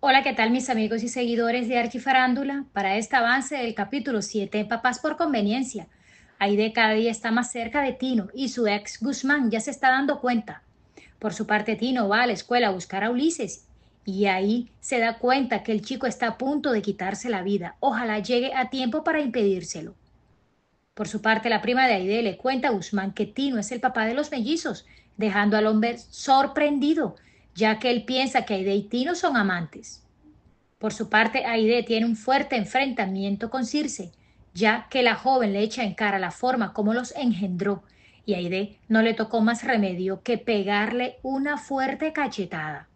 Hola, ¿qué tal mis amigos y seguidores de Archifarándula? Para este avance del capítulo 7 en Papás por Conveniencia, Aide cada día está más cerca de Tino y su ex Guzmán ya se está dando cuenta. Por su parte, Tino va a la escuela a buscar a Ulises y ahí se da cuenta que el chico está a punto de quitarse la vida. Ojalá llegue a tiempo para impedírselo. Por su parte, la prima de Aide le cuenta a Guzmán que Tino es el papá de los mellizos, dejando al hombre sorprendido, ya que él piensa que Aide y Tino son amantes. Por su parte, Aide tiene un fuerte enfrentamiento con Circe, ya que la joven le echa en cara la forma como los engendró, y Aide no le tocó más remedio que pegarle una fuerte cachetada.